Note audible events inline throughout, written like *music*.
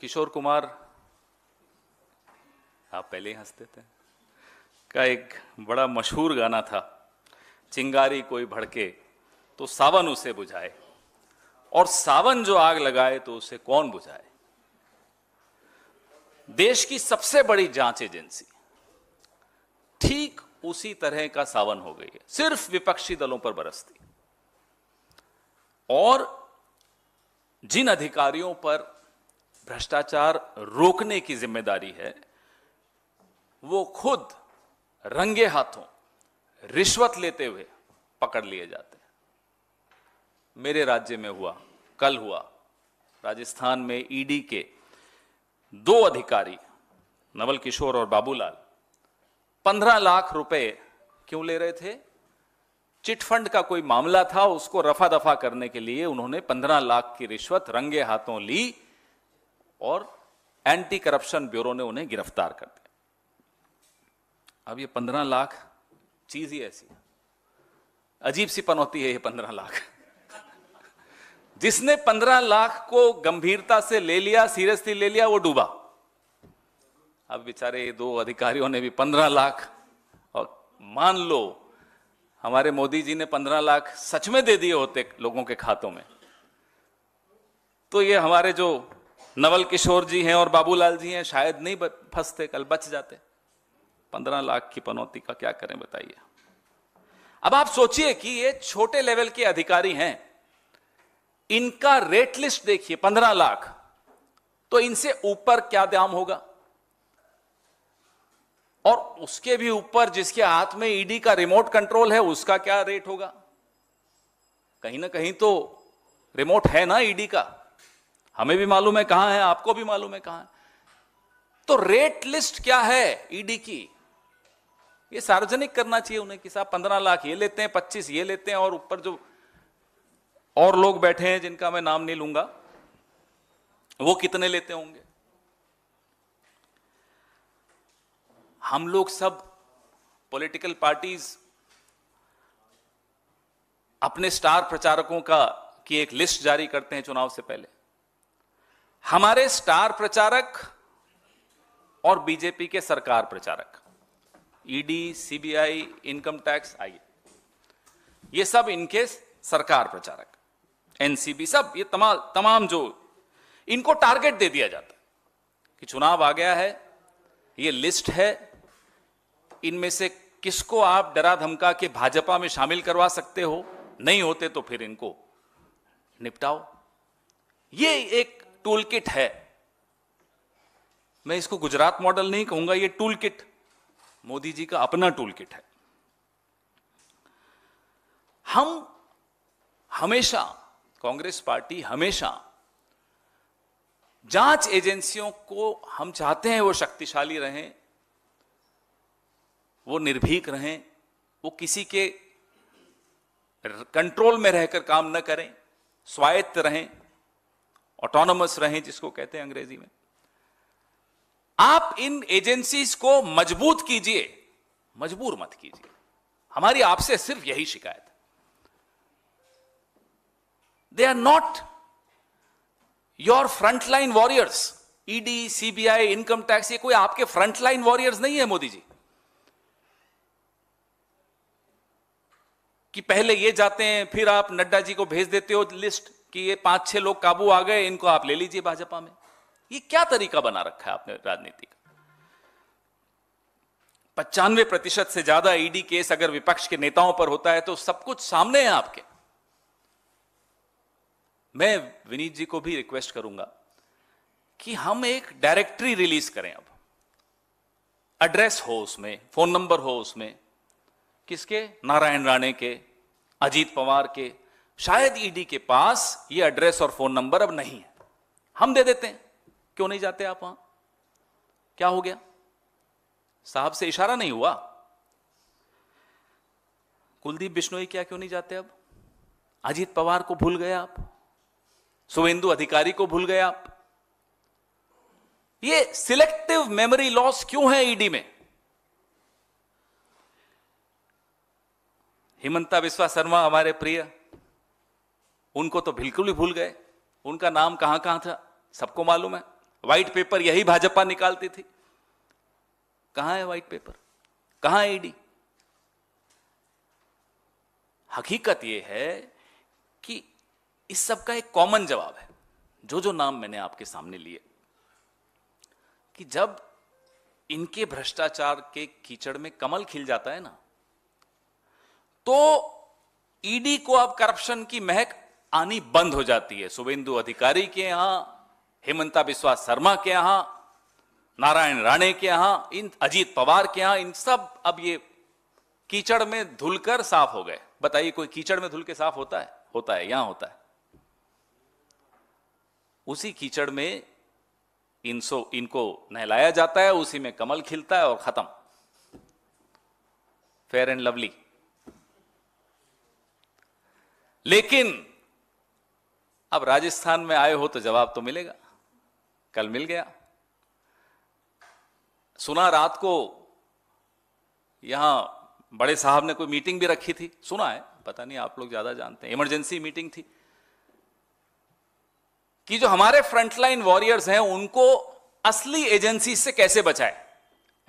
किशोर कुमार आप पहले ही हंसते थे का एक बड़ा मशहूर गाना था चिंगारी कोई भड़के तो सावन उसे बुझाए और सावन जो आग लगाए तो उसे कौन बुझाए देश की सबसे बड़ी जांच एजेंसी ठीक उसी तरह का सावन हो गई है सिर्फ विपक्षी दलों पर बरसती और जिन अधिकारियों पर भ्रष्टाचार रोकने की जिम्मेदारी है वो खुद रंगे हाथों रिश्वत लेते हुए पकड़ लिए जाते हैं मेरे राज्य में हुआ कल हुआ राजस्थान में ईडी e के दो अधिकारी नवल किशोर और बाबूलाल पंद्रह लाख रुपए क्यों ले रहे थे चिटफंड का कोई मामला था उसको रफा दफा करने के लिए उन्होंने पंद्रह लाख की रिश्वत रंगे हाथों ली और एंटी करप्शन ब्यूरो ने उन्हें गिरफ्तार कर दिया अब ये पंद्रह लाख चीज ही ऐसी अजीब सी पनौती है ये पंद्रह लाख जिसने पंद्रह लाख को गंभीरता से ले लिया सीरियसली ले लिया वो डूबा अब बेचारे दो अधिकारियों ने भी पंद्रह लाख और मान लो हमारे मोदी जी ने पंद्रह लाख सच में दे दिए होते लोगों के खातों में तो ये हमारे जो नवल किशोर जी हैं और बाबूलाल जी हैं शायद नहीं फंसते कल बच जाते पंद्रह लाख की पनौती का क्या करें बताइए अब आप सोचिए कि ये छोटे लेवल के अधिकारी हैं इनका रेट लिस्ट देखिए पंद्रह लाख तो इनसे ऊपर क्या दाम होगा और उसके भी ऊपर जिसके हाथ में ईडी e का रिमोट कंट्रोल है उसका क्या रेट होगा कहीं ना कहीं तो रिमोट है ना ईडी e का हमें भी मालूम है कहां है आपको भी मालूम है कहां है तो रेट लिस्ट क्या है ईडी e की ये सार्वजनिक करना चाहिए उन्हें कि साहब पंद्रह लाख ये लेते हैं पच्चीस ये लेते हैं और ऊपर जो और लोग बैठे हैं जिनका मैं नाम नहीं लूंगा वो कितने लेते होंगे हम लोग सब पॉलिटिकल पार्टीज अपने स्टार प्रचारकों का की एक लिस्ट जारी करते हैं चुनाव से पहले हमारे स्टार प्रचारक और बीजेपी के सरकार प्रचारक ईडी सीबीआई इनकम टैक्स आइए ये सब इनके सरकार प्रचारक एनसीबी सब ये तमा, तमाम जो इनको टारगेट दे दिया जाता कि चुनाव आ गया है ये लिस्ट है इनमें से किसको आप डरा धमका के भाजपा में शामिल करवा सकते हो नहीं होते तो फिर इनको निपटाओ ये एक टूल किट है मैं इसको गुजरात मॉडल नहीं कहूंगा ये टूल किट मोदी जी का अपना टूल किट है हम हमेशा कांग्रेस पार्टी हमेशा जांच एजेंसियों को हम चाहते हैं वो शक्तिशाली रहें वो निर्भीक रहें वो किसी के कंट्रोल में रहकर काम न करें स्वायत्त रहें ऑटोनोमस रहें जिसको कहते हैं अंग्रेजी में आप इन एजेंसीज को मजबूत कीजिए मजबूर मत कीजिए हमारी आपसे सिर्फ यही शिकायत they are not your frontline warriors ED CBI income tax ये कोई आपके फ्रंटलाइन वॉरियर्स नहीं है मोदी जी कि पहले ये जाते हैं फिर आप नड्डा जी को भेज देते हो लिस्ट कि ये पांच छह लोग काबू आ गए इनको आप ले लीजिए भाजपा में ये क्या तरीका बना रखा है आपने राजनीति का पचानवे प्रतिशत से ज्यादा ईडी केस अगर विपक्ष के नेताओं पर होता है तो सब कुछ सामने है आपके मैं विनीत जी को भी रिक्वेस्ट करूंगा कि हम एक डायरेक्टरी रिलीज करें अब एड्रेस हो उसमें फोन नंबर हो उसमें किसके नारायण राणे के अजीत पवार के शायद ईडी e के पास ये एड्रेस और फोन नंबर अब नहीं है हम दे देते हैं क्यों नहीं जाते आप वहां क्या हो गया साहब से इशारा नहीं हुआ कुलदीप बिश्नोई क्या क्यों नहीं जाते अब अजीत पवार को भूल गए आप शुभेंदु अधिकारी को भूल गए आप ये सिलेक्टिव मेमोरी लॉस क्यों है ईडी e में हिमंता विश्वा शर्मा हमारे प्रिय उनको तो बिल्कुल ही भूल गए उनका नाम कहां कहां था सबको मालूम है व्हाइट पेपर यही भाजपा निकालती थी कहां है व्हाइट पेपर कहां ईडी हकीकत यह है कि इस सब का एक कॉमन जवाब है जो जो नाम मैंने आपके सामने लिए कि जब इनके भ्रष्टाचार के कीचड़ में कमल खिल जाता है ना तो ईडी e को अब करप्शन की महक आनी बंद हो जाती है शुभेंदु अधिकारी के यहां हेमंता बिस्वा शर्मा के यहां नारायण राणे के यहां इन अजीत पवार के यहां इन सब अब ये कीचड़ में धुलकर साफ हो गए बताइए कोई कीचड़ में धुल के साफ होता है होता है यहां होता है उसी कीचड़ में इनसो इनको नहलाया जाता है उसी में कमल खिलता है और खत्म फेयर एंड लवली लेकिन अब राजस्थान में आए हो तो जवाब तो मिलेगा कल मिल गया सुना रात को यहां बड़े साहब ने कोई मीटिंग भी रखी थी सुना है पता नहीं आप लोग ज्यादा जानते हैं इमरजेंसी मीटिंग थी कि जो हमारे फ्रंटलाइन वॉरियर्स हैं उनको असली एजेंसी से कैसे बचाए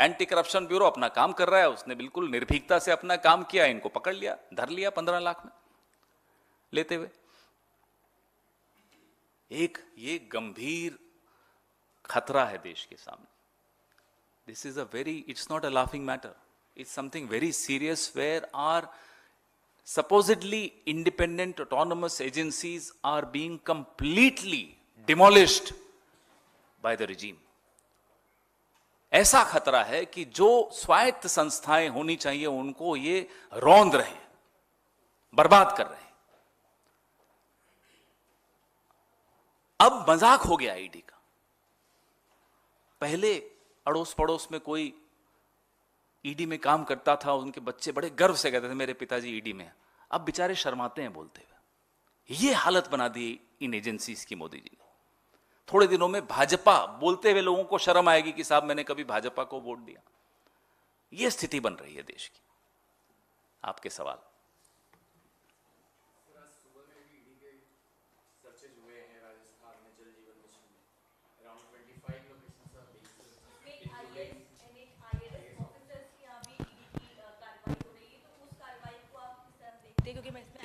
एंटी करप्शन ब्यूरो अपना काम कर रहा है उसने बिल्कुल निर्भीकता से अपना काम किया इनको पकड़ लिया धर लिया पंद्रह लाख में लेते हुए एक ये गंभीर खतरा है देश के सामने this is a very it's not a laughing matter it's something very serious where are supposedly independent autonomous agencies are being completely demolished by the regime ऐसा खतरा है कि जो स्वायत्त संस्थाएं होनी चाहिए उनको ये रौंद रहे बर्बाद कर रहे हैं अब मजाक हो गया ईडी का पहले अड़ोस पड़ोस में कोई ईडी में काम करता था उनके बच्चे बड़े गर्व से कहते थे मेरे पिताजी ईडी में अब बेचारे शर्माते हैं बोलते हुए ये हालत बना दी इन एजेंसीज की मोदी जी ने थोड़े दिनों में भाजपा बोलते हुए लोगों को शर्म आएगी कि साहब मैंने कभी भाजपा को वोट दिया यह स्थिति बन रही है देश की आपके सवाल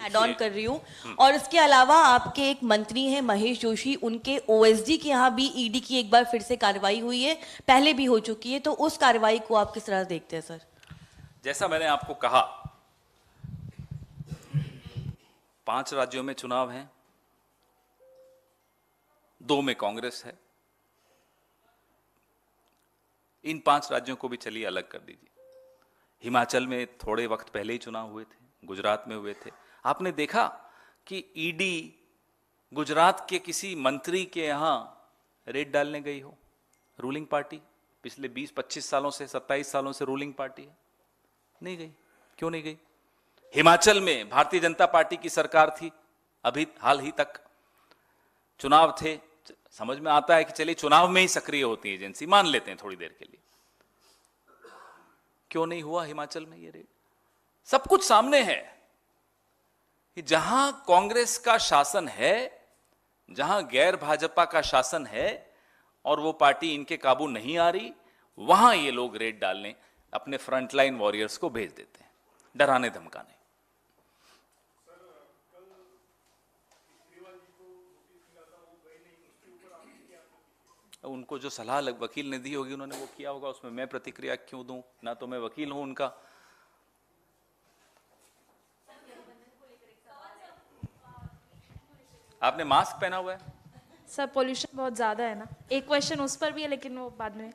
एड ऑन कर रही हूँ hmm. और इसके अलावा आपके एक मंत्री हैं महेश जोशी उनके ओएसडी के यहाँ भी ईडी e की एक बार फिर से कार्रवाई हुई है पहले भी हो चुकी है तो उस कार्रवाई को आप किस तरह देखते हैं सर जैसा मैंने आपको कहा पांच राज्यों में चुनाव हैं दो में कांग्रेस है इन पांच राज्यों को भी चलिए अलग कर दीजिए हिमाचल में थोड़े वक्त पहले ही चुनाव हुए थे गुजरात में हुए थे आपने देखा कि ईडी e गुजरात के किसी मंत्री के यहां रेड डालने गई हो रूलिंग पार्टी पिछले 20-25 सालों से 27 सालों से रूलिंग पार्टी है नहीं गई क्यों नहीं गई हिमाचल में भारतीय जनता पार्टी की सरकार थी अभी हाल ही तक चुनाव थे समझ में आता है कि चलिए चुनाव में ही सक्रिय होती है एजेंसी मान लेते हैं थोड़ी देर के लिए क्यों नहीं हुआ हिमाचल में ये रेड सब कुछ सामने है कि जहां कांग्रेस का शासन है जहां गैर भाजपा का शासन है और वो पार्टी इनके काबू नहीं आ रही वहां ये लोग रेड डालने अपने फ्रंटलाइन वॉरियर्स को भेज देते हैं डराने धमकाने उनको जो सलाह वकील ने दी होगी उन्होंने वो किया होगा उसमें मैं प्रतिक्रिया क्यों दूं ना तो मैं वकील हूं उनका आपने मास्क पहना हुआ है सर पोल्यूशन बहुत ज़्यादा है ना एक क्वेश्चन उस पर भी है लेकिन वो बाद में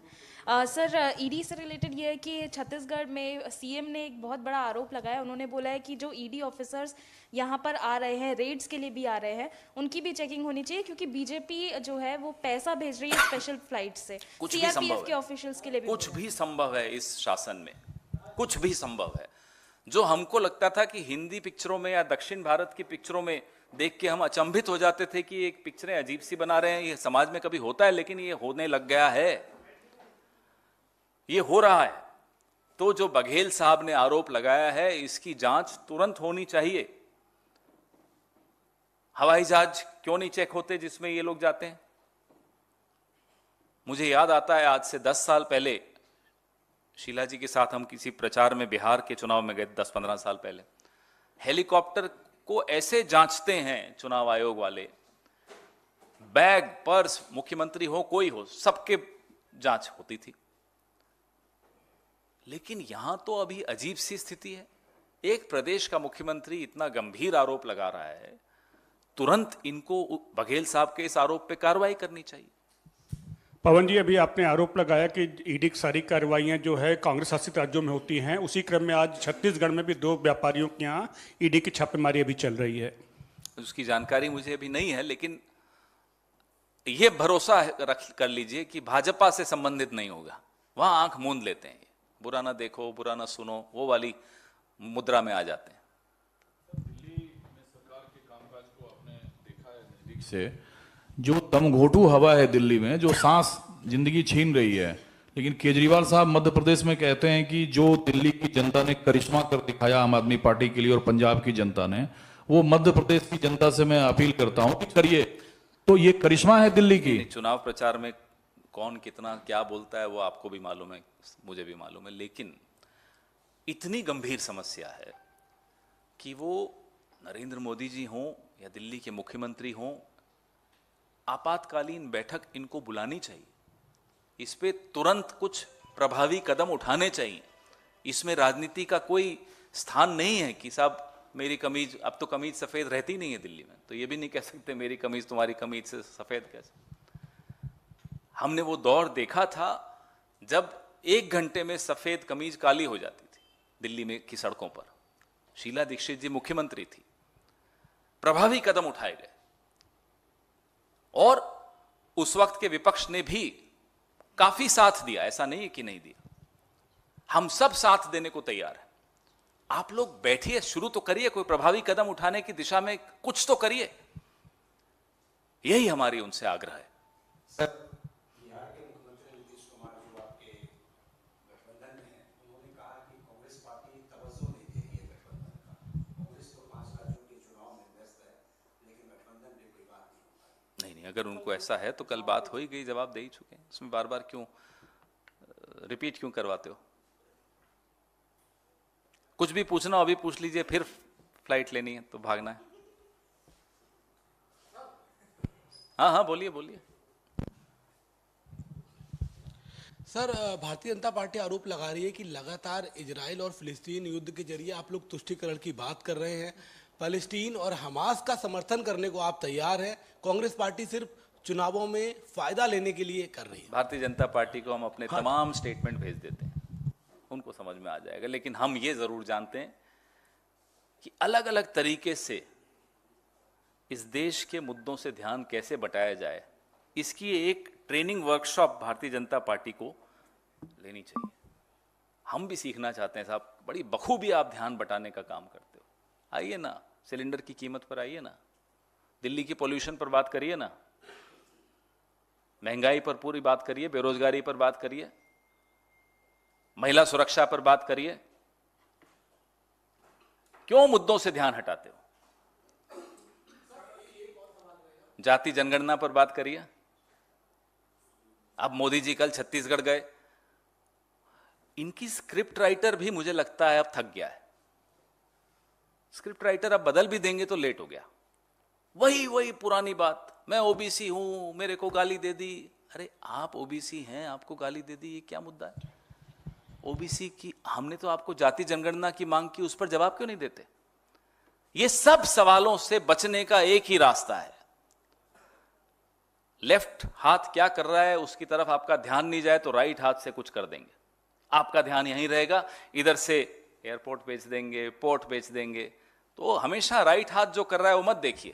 आ, सर ईडी से रिलेटेड ये है कि छत्तीसगढ़ में सीएम ने एक बहुत बड़ा आरोप लगाया उन्होंने बोला है कि जो ईडी e ऑफिसर्स यहाँ पर आ रहे हैं रेड्स के लिए भी आ रहे हैं उनकी भी चेकिंग होनी चाहिए क्योंकि बीजेपी जो है वो पैसा भेज रही है स्पेशल फ्लाइट से कुछ भी के ऑफिशियल्स के लिए भी कुछ भी संभव है इस शासन में कुछ भी संभव है जो हमको लगता था कि हिंदी पिक्चरों में या दक्षिण भारत की पिक्चरों में देख के हम अचंभित हो जाते थे कि एक पिक्चरें अजीब सी बना रहे हैं ये समाज में कभी होता है लेकिन ये होने लग गया है ये हो रहा है तो जो बघेल साहब ने आरोप लगाया है इसकी जांच तुरंत होनी चाहिए हवाई जहाज क्यों नहीं चेक होते जिसमें ये लोग जाते हैं मुझे याद आता है आज से दस साल पहले शीला जी के साथ हम किसी प्रचार में बिहार के चुनाव में गए दस पंद्रह साल पहले हेलीकॉप्टर को ऐसे जांचते हैं चुनाव आयोग वाले बैग पर्स मुख्यमंत्री हो कोई हो सबके जांच होती थी लेकिन यहां तो अभी अजीब सी स्थिति है एक प्रदेश का मुख्यमंत्री इतना गंभीर आरोप लगा रहा है तुरंत इनको बघेल साहब के इस आरोप पे कार्रवाई करनी चाहिए पवन जी अभी आपने आरोप लगाया कि ईडी e की सारी कार्रवाइयाँ जो है कांग्रेस शासित राज्यों में होती हैं उसी क्रम में आज छत्तीसगढ़ में भी दो व्यापारियों के यहाँ ईडी e की छापेमारी अभी चल रही है उसकी जानकारी मुझे अभी नहीं है लेकिन ये भरोसा रख कर लीजिए कि भाजपा से संबंधित नहीं होगा वहां आंख मूंद लेते हैं बुरा ना देखो बुरा ना सुनो वो वाली मुद्रा में आ जाते हैं से जो तमघोटू हवा है दिल्ली में जो सांस जिंदगी छीन रही है लेकिन केजरीवाल साहब मध्य प्रदेश में कहते हैं कि जो दिल्ली की जनता ने करिश्मा कर दिखाया आम आदमी पार्टी के लिए और पंजाब की जनता ने वो मध्य प्रदेश की जनता से मैं अपील करता हूं कि करिए तो ये करिश्मा है दिल्ली की चुनाव प्रचार में कौन कितना क्या बोलता है वो आपको भी मालूम है मुझे भी मालूम है लेकिन इतनी गंभीर समस्या है कि वो नरेंद्र मोदी जी हों या दिल्ली के मुख्यमंत्री हों आपातकालीन बैठक इनको बुलानी चाहिए इस पर तुरंत कुछ प्रभावी कदम उठाने चाहिए इसमें राजनीति का कोई स्थान नहीं है कि साहब मेरी कमीज अब तो कमीज सफ़ेद रहती नहीं है दिल्ली में तो ये भी नहीं कह सकते मेरी कमीज तुम्हारी कमीज से सफ़ेद कैसे हमने वो दौर देखा था जब एक घंटे में सफ़ेद कमीज काली हो जाती थी दिल्ली में की सड़कों पर शीला दीक्षित जी मुख्यमंत्री थी प्रभावी कदम उठाए गए और उस वक्त के विपक्ष ने भी काफी साथ दिया ऐसा नहीं है कि नहीं दिया हम सब साथ देने को तैयार है आप लोग बैठिए शुरू तो करिए कोई प्रभावी कदम उठाने की दिशा में कुछ तो करिए यही हमारी उनसे आग्रह है अगर उनको ऐसा है तो कल बात हो ही गई जवाब दे ही चुके हैं उसमें बार बार क्यों रिपीट क्यों करवाते हो कुछ भी पूछना हो अभी पूछ लीजिए फिर फ्लाइट लेनी है तो भागना है हाँ हाँ बोलिए बोलिए सर भारतीय जनता पार्टी आरोप लगा रही है कि लगातार इजराइल और फिलिस्तीन युद्ध के जरिए आप लोग तुष्टिकरण की बात कर रहे हैं फलिस्तीन और हमास का समर्थन करने को आप तैयार हैं कांग्रेस पार्टी सिर्फ चुनावों में फायदा लेने के लिए कर रही है भारतीय जनता पार्टी को हम अपने हाँ। तमाम स्टेटमेंट भेज देते हैं उनको समझ में आ जाएगा लेकिन हम ये जरूर जानते हैं कि अलग अलग तरीके से इस देश के मुद्दों से ध्यान कैसे बटाया जाए इसकी एक ट्रेनिंग वर्कशॉप भारतीय जनता पार्टी को लेनी चाहिए हम भी सीखना चाहते हैं साहब बड़ी बखूबी आप ध्यान बटाने का काम करते हो आइए ना सिलेंडर की कीमत पर आइए ना दिल्ली की पोल्यूशन पर बात करिए ना महंगाई पर पूरी बात करिए बेरोजगारी पर बात करिए महिला सुरक्षा पर बात करिए क्यों मुद्दों से ध्यान हटाते हो जाति जनगणना पर बात करिए अब मोदी जी कल छत्तीसगढ़ गए इनकी स्क्रिप्ट राइटर भी मुझे लगता है अब थक गया है स्क्रिप्ट राइटर अब बदल भी देंगे तो लेट हो गया वही वही पुरानी बात मैं ओबीसी हूं मेरे को गाली दे दी अरे आप ओबीसी हैं आपको गाली दे दी ये क्या मुद्दा है ओबीसी की हमने तो आपको जाति जनगणना की मांग की उस पर जवाब क्यों नहीं देते ये सब सवालों से बचने का एक ही रास्ता है लेफ्ट हाथ क्या कर रहा है उसकी तरफ आपका ध्यान नहीं जाए तो राइट हाथ से कुछ कर देंगे आपका ध्यान यहीं रहेगा इधर से एयरपोर्ट बेच देंगे पोर्ट बेच देंगे तो हमेशा राइट हाथ जो कर रहा है वो मत देखिए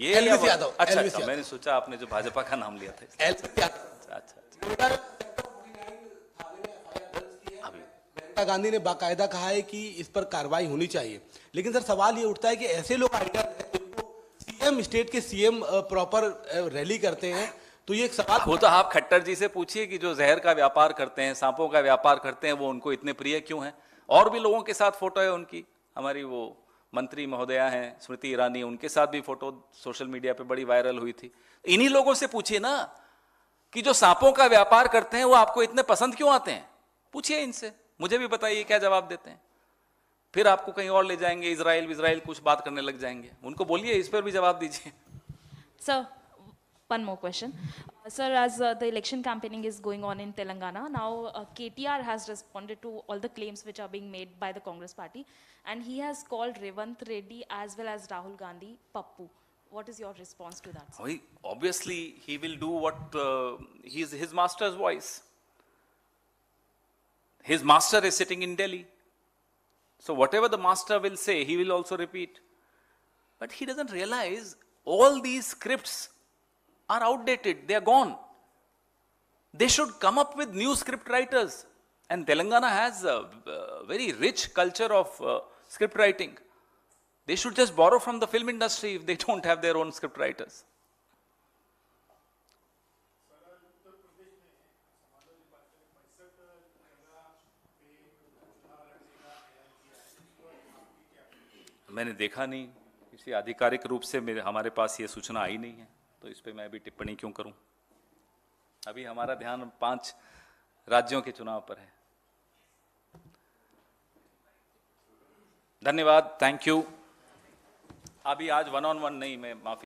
ये एलवीस यादव अच्छा, अच्छा मैंने सोचा आपने जो भाजपा का नाम लिया था अच्छा प्रियंका अच्छा, अच्छा। गांधी ने बाकायदा कहा है कि इस पर कार्रवाई होनी चाहिए लेकिन सर सवाल ये उठता है कि ऐसे लोग आइडिया सीएम स्टेट के सीएम प्रॉपर रैली करते हैं तो ये एक सवाल वो तो आप खट्टर जी से पूछिए कि जो जहर का व्यापार करते हैं सांपों का व्यापार करते हैं वो उनको इतने प्रिय क्यों हैं और भी लोगों के साथ फोटो है उनकी हमारी वो मंत्री महोदया हैं स्मृति ईरानी उनके साथ भी फोटो सोशल मीडिया पे बड़ी वायरल हुई थी इन्हीं लोगों से पूछिए ना कि जो सांपों का व्यापार करते हैं वो आपको इतने पसंद क्यों आते हैं पूछिए इनसे मुझे भी बताइए क्या जवाब देते हैं फिर आपको कहीं और ले जाएंगे इसराइल इसराइल कुछ बात करने लग जाएंगे उनको बोलिए इस पर भी जवाब दीजिए sir one more question. Uh, sir, as uh, the election campaigning is going on in Telangana, now uh, KTR has responded to all the claims which are being made by the Congress party, and he has called Revanth Reddy as well as Rahul Gandhi Pappu. What is your response to that? He, obviously, he will do what uh, his master's voice. His master is sitting in Delhi. So whatever the master will say, he will also repeat. But he doesn't realize all these scripts are outdated, they are gone. They should come up with new script writers. And Telangana has a uh, very rich culture of uh, script writing. They should just borrow from the film industry if they *laughs* don't have their own script writers. मैंने देखा नहीं किसी आधिकारिक रूप से मेरे हमारे पास ये सूचना आई नहीं है तो इस पर मैं अभी टिप्पणी क्यों करूं अभी हमारा ध्यान पांच राज्यों के चुनाव पर है धन्यवाद थैंक यू अभी आज वन ऑन वन नहीं मैं माफी